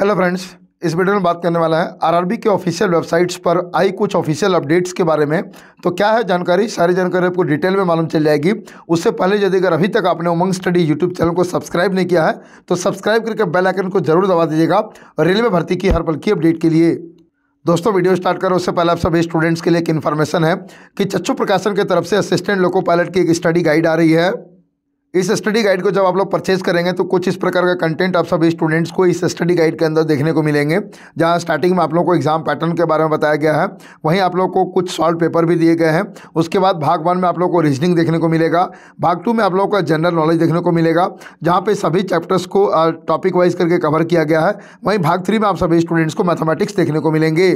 hello friends इस video में बात करने वाला है आरआरबी के ऑफिशियल वेबसाइट्स पर आई कुछ ऑफिशियल अपडेट्स के बारे में तो क्या है जानकारी सारी जानकारी आपको डिटेल में मालूम चल जाएगी उससे पहले यदि अगर अभी तक आपने उमंग स्टडी यूट्यूब चैनल को सब्सक्राइब नहीं किया है तो सब्सक्राइब करके बेलाइकन को जरूर दबा दीजिएगा रेलवे भर्ती की हर पल की अपडेट के लिए दोस्तों वीडियो स्टार्ट करो उससे पहले आप सभी स्टूडेंट्स के लिए एक इन्फॉर्मेशन है कि चच्चू प्रकाशन की तरफ से असिस्टेंट लोको पायलट की एक स्टडी गाइड आ रही है इस स्टडी गाइड को जब आप लोग परचेज करेंगे तो कुछ इस प्रकार का कंटेंट आप सभी स्टूडेंट्स को इस स्टडी गाइड के अंदर देखने को मिलेंगे जहां स्टार्टिंग में आप लोगों को एग्जाम पैटर्न के बारे में बताया गया है वहीं आप लोग को कुछ सॉल्व पेपर भी दिए गए हैं उसके बाद भाग वन में आप लोग को रीजनिंग देखने को मिलेगा भाग टू में आप लोगों का जनरल नॉलेज देखने को मिलेगा जहाँ पर सभी चैप्टर्स को टॉपिक वाइज करके कवर किया गया है वहीं भाग थ्री में आप सभी स्टूडेंट्स को मैथमेटिक्स देखने को मिलेंगे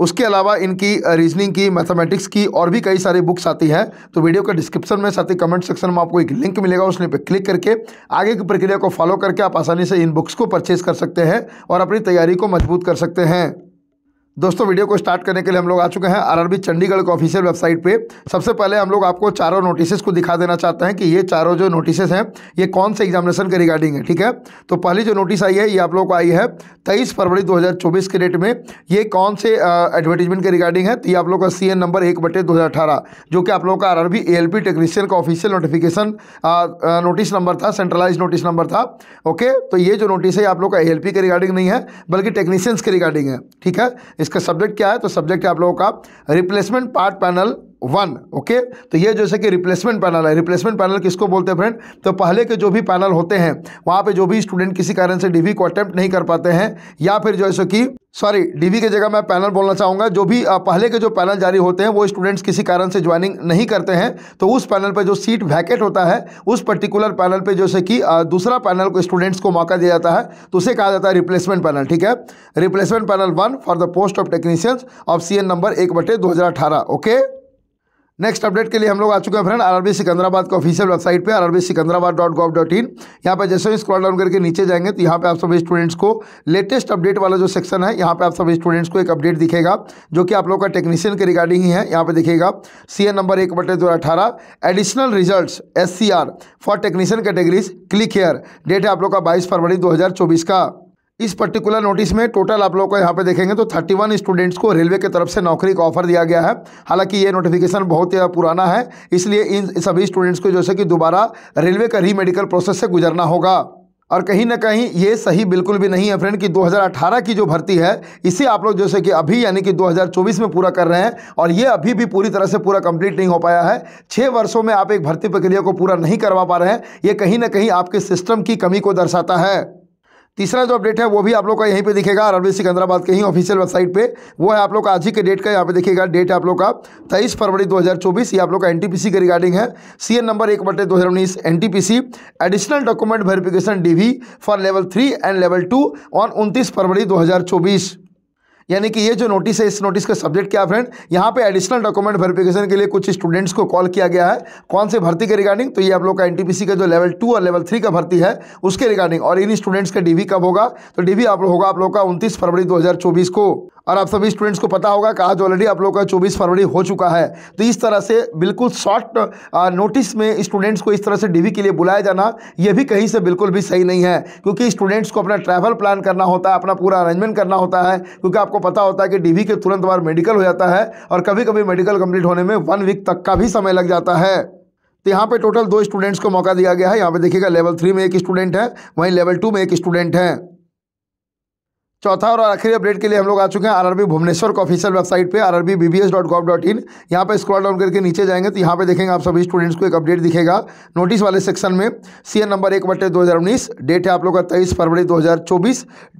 उसके अलावा इनकी रीजनिंग की मैथमेटिक्स की और भी कई सारी बुक्स आती हैं तो वीडियो के डिस्क्रिप्शन में साथ ही कमेंट सेक्शन में आपको एक लिंक मिलेगा उस लिंक पर क्लिक करके आगे की प्रक्रिया को फॉलो करके आप आसानी से इन बुक्स को परचेज कर सकते हैं और अपनी तैयारी को मजबूत कर सकते हैं दोस्तों वीडियो को स्टार्ट करने के लिए हम लोग आ चुके हैं आरआरबी चंडीगढ़ के ऑफिशियल वेबसाइट पे सबसे पहले हम लोग आपको चारों नोटिसेस को दिखा देना चाहते हैं कि ये चारों जो नोटिसेस हैं ये कौन से एग्जामिनेशन के रिगार्डिंग है ठीक है तो पहली जो नोटिस आई है ये आप लोग को आई है तेईस फरवरी दो के डेट में ये कौन से एडवर्टीजमेंट के रिगार्डिंग है तो ये आप लोग का सी नंबर एक बटे दो जो कि आप लोग का आर आर टेक्नीशियन का ऑफिशियल नोटिफिकेशन नोटिस नंबर था सेंट्रलाइज नोटिस नंबर था ओके तो ये जो नोटिस है आप लोग का ए के रिगार्डिंग नहीं है बल्कि टेक्नीशियंस के रिगार्डिंग है ठीक है इसका सब्जेक्ट क्या है तो सब्जेक्ट है आप लोगों का replacement part panel one okay तो ये जैसे कि रिप्लेसमेंट पैनल है रिप्लेसमेंट पैनल किसको बोलते हैं फ्रेंड तो पहले के जो भी पैनल होते हैं वहाँ पे जो भी स्टूडेंट किसी कारण से डीवी को अटैम्प्ट नहीं कर पाते हैं या फिर जैसे कि सॉरी डीवी के जगह मैं पैनल बोलना चाहूँगा जो भी पहले के जो पैनल जारी होते हैं वो स्टूडेंट्स किसी कारण से ज्वाइनिंग नहीं करते हैं तो उस पैनल पर जो सीट वैकेट होता है उस पर्टिकुलर पैनल पर जैसे कि दूसरा पैनल को स्टूडेंट्स को मौका दिया जाता है तो उसे कहा जाता है रिप्लेसमेंट पैनल ठीक है replacement panel one for the post of technicians of C number एक बटे दो ओके नेक्स्ट अपडेट के लिए हम लोग आ चुके हैं फ्रेंड आरआरबी सिकंदराबाद के ऑफिशियल वेबसाइट पे RRB Secunderabad dot gov dot in यहाँ पर जैसे ही स्क्रॉल डाउन करके नीचे जाएंगे तो यहाँ पे आप सभी स्टूडेंट्स को लेटेस्ट अपडेट वाला जो सेक्शन है यहाँ पे आप सभी स्टूडेंट्स को एक अपडेट दिखेगा जो कि आप लोग का टेक्नीशियन के रिगार्डिंग ही है यहाँ पर दिखेगा सी नंबर एक बटे दो अठारह additional results for technician categories click here date है आप लोग का बाईस फरवरी दो का इस पर्टिकुलर नोटिस में टोटल आप लोग को यहाँ पे देखेंगे तो 31 स्टूडेंट्स को रेलवे की तरफ से नौकरी का ऑफर दिया गया है हालांकि ये नोटिफिकेशन बहुत ही पुराना है इसलिए इन सभी स्टूडेंट्स को जैसे कि दोबारा रेलवे का रीमेडिकल प्रोसेस से गुजरना होगा और कहीं ना कहीं ये सही बिल्कुल भी नहीं है फ्रेंड कि 2018 की जो भर्ती है इसे आप लोग जैसे कि अभी यानी कि 2024 में पूरा कर रहे हैं और ये अभी भी पूरी तरह से पूरा कंप्लीट नहीं हो पाया है छः वर्षों में आप एक भर्ती प्रक्रिया को पूरा नहीं करवा पा रहे हैं ये कहीं ना कहीं आपके सिस्टम की कमी को दर्शाता है तीसरा जो अपडेट है वो भी आप लोग का यहीं पे दिखेगा अरविंद सिकंदराबाद के ही ऑफिशियल वेबसाइट पे वो है आप लोग का आज ही के डेट का यहाँ पे देखिएगा डेट आप लोग का तेईस फरवरी 2024 ये आप लोग का एनटीपीसी के रिगार्डिंग है सीएन नंबर एक बटे दो NTPC additional document verification DV for level three and level two on उनतीस फरवरी दो यानी कि ये जो नोटिस है इस नोटिस का सब्जेक्ट क्या फ्रेंड यहाँ पे एडिशनल डॉक्यूमेंट वेरिफिकेशन के लिए कुछ स्टूडेंट्स को कॉल किया गया है कौन से भर्ती के रिगार्डिंग तो ये आप लोग का एनटीपीसी का जो लेवल टू और लेवल थ्री का भर्ती है उसके रिगार्डिंग और इन स्टूडेंट्स का डीवी कब होगा तो डीवी आप लोग होगा आप लोग का उनतीस फरवरी दो को और आप सभी स्टूडेंट्स को पता होगा कि आज ऑलरेडी आप लोग का चौबीस फरवरी हो चुका है तो इस तरह से बिल्कुल शॉर्ट नोटिस में स्टूडेंट्स को इस तरह से डीवी के लिए बुलाया जाना यह भी कहीं से बिल्कुल भी सही नहीं है क्योंकि स्टूडेंट्स को अपना ट्रैवल प्लान करना होता है अपना पूरा अरेंजमेंट करना होता है क्योंकि आपको आपको पता होता है कि डीवी के तुरंत बाद मेडिकल हो जाता है और कभी कभी मेडिकल कंप्लीट होने में वन वीक तक का भी समय लग जाता है तो यहाँ पे टोटल दो स्टूडेंट्स को मौका दिया गया है यहाँ पे देखिएगा लेवल थ्री में एक स्टूडेंट है वहीं लेवल टू में एक स्टूडेंट है चौथा और आखिरी अपडेट के लिए हम लोग आ चुके हैं आरआरबी भुवनेश्वर के ऑफिशियल वेबसाइट पे डॉट डॉट गॉव इन यहाँ पर स्क्रॉल डाउन करके नीचे जाएंगे तो यहाँ पे देखेंगे आप सभी स्टूडेंट्स को एक अपडेट दिखेगा नोटिस वाले सेक्शन में सीएन नंबर एक बटे दो डेट है आप लोग का तेईस फरवरी दो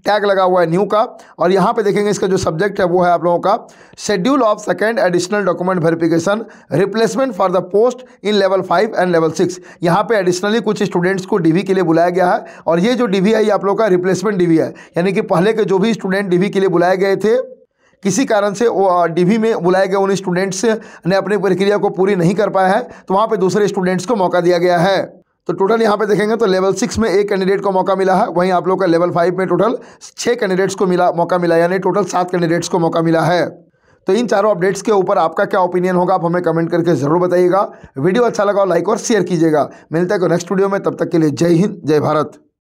टैग लगा हुआ है न्यू का और यहाँ पर देखेंगे इसका जो सब्जेक्ट है वो है आप लोगों का schedule of second additional document verification replacement for the post in level five and level six यहाँ पर एडिशनली कुछ स्टूडेंट्स को डीवी के लिए बुलाया गया है और ये जो डी है ये आप लोग का रिप्लेसमेंट डीवी है यानी कि पहले के जो जो भी स्टूडेंट डीवी के लिए बुलाए गए थे किसी कारण से वो डीवी में बुलाए गए उन स्टूडेंट्स ने अपनी प्रक्रिया को पूरी नहीं कर पाया है तो वहाँ पर दूसरे स्टूडेंट्स को मौका दिया गया है तो टोटल यहाँ पे देखेंगे तो लेवल सिक्स में एक कैंडिडेट को मौका मिला है वहीं आप लोग का लेवल फाइव में टोटल छः कैंडिडेट्स को मिला मौका मिला यानी टोटल सात कैंडिडेट्स को मौका मिला है तो इन चारों अपडेट्स के ऊपर आपका क्या ओपिनियन होगा आप हमें कमेंट करके ज़रूर बताइएगा वीडियो अच्छा लगा लाइक और शेयर कीजिएगा मिलते हैं नेक्स्ट वीडियो में तब तक के लिए जय हिंद जय भारत